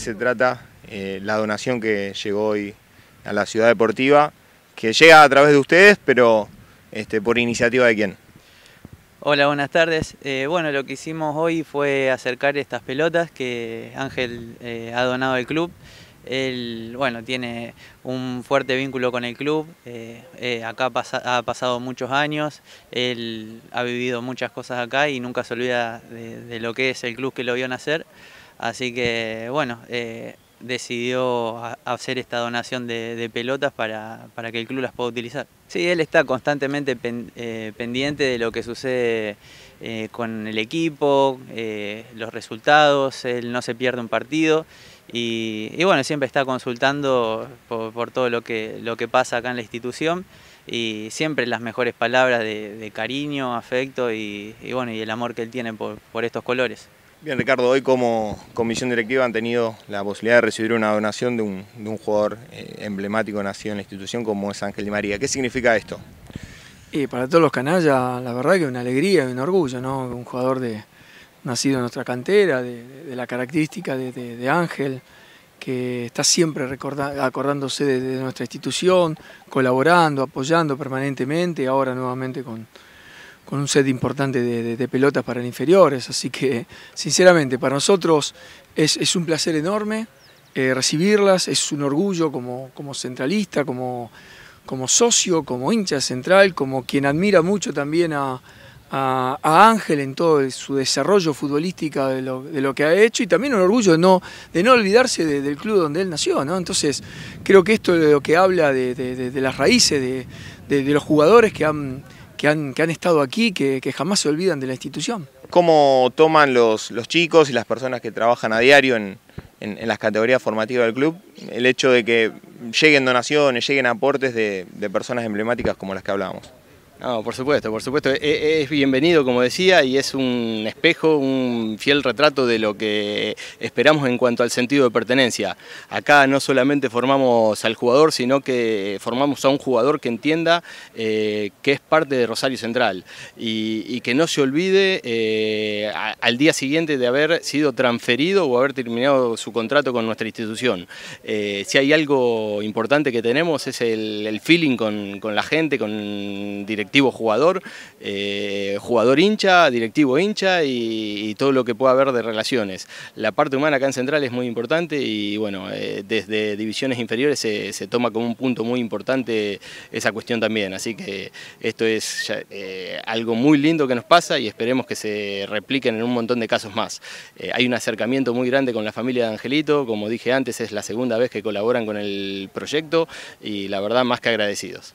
se trata eh, la donación que llegó hoy a la ciudad deportiva, que llega a través de ustedes, pero este, por iniciativa de quién. Hola, buenas tardes. Eh, bueno, lo que hicimos hoy fue acercar estas pelotas que Ángel eh, ha donado al club. Él, bueno, tiene un fuerte vínculo con el club. acá ha pasado muchos años. Él ha vivido muchas cosas acá y nunca se olvida de, de lo que es el club que lo vio nacer. Así que bueno, eh, decidió hacer esta donación de, pelotas para, que el club las pueda utilizar. Sí, él está constantemente eh, pendiente de lo que sucede eh, con el equipo, los resultados, él no se pierde un partido y, bueno, siempre está consultando por, todo lo que, pasa acá en la institución y siempre las mejores palabras de, cariño, afecto y, y, bueno, y el amor que él tiene por estos colores. Bien, Ricardo, hoy como comisión directiva han tenido la posibilidad de recibir una donación de un, jugador eh, emblemático nacido en la institución como es Ángel Di María. ¿Qué significa esto? Y para todos los canallas, la verdad que es una alegría y un orgullo, ¿no? Un jugador de, nacido en nuestra cantera, de, la característica de, Ángel, que está siempre acordándose de, nuestra institución, colaborando, apoyando permanentemente, ahora nuevamente con, con un set importante de, pelotas para el inferiores, así que sinceramente para nosotros es, un placer enorme eh, recibirlas, es un orgullo como, como centralista, como, como, socio, como hincha central, como quien admira mucho también a, Ángel en todo su desarrollo futbolístico de lo, que ha hecho y también un orgullo de no, de no olvidarse del club donde él nació. ¿no? Entonces creo que esto es lo que habla de, las raíces, de los jugadores que han que han, estado aquí, que, jamás se olvidan de la institución. ¿Cómo toman los, chicos y las personas que trabajan a diario en, las categorías formativas del club el hecho de que lleguen donaciones, lleguen aportes de, de personas emblemáticas como las que hablábamos? No, por supuesto, por supuesto. E, e, es, bienvenido, como decía, y es un espejo, un fiel retrato de lo que esperamos en cuanto al sentido de pertenencia. Acá no solamente formamos al jugador, sino que formamos a un jugador que entienda eh, que es parte de Rosario Central y, que no se olvide eh, al día siguiente de haber sido transferido o haber terminado su contrato con nuestra institución. Eh, si hay algo importante que tenemos es el, feeling con, con la gente, con directores directivo jugador, eh, jugador hincha, directivo hincha y, todo lo que pueda haber de relaciones. La parte humana acá en Central es muy importante y bueno, eh, desde divisiones inferiores se, se, toma como un punto muy importante esa cuestión también. Así que esto es eh, algo muy lindo que nos pasa y esperemos que se repliquen en un montón de casos más. hay un acercamiento muy grande con la familia de Angelito, como dije antes, es la segunda vez que colaboran con el proyecto y la verdad más que agradecidos.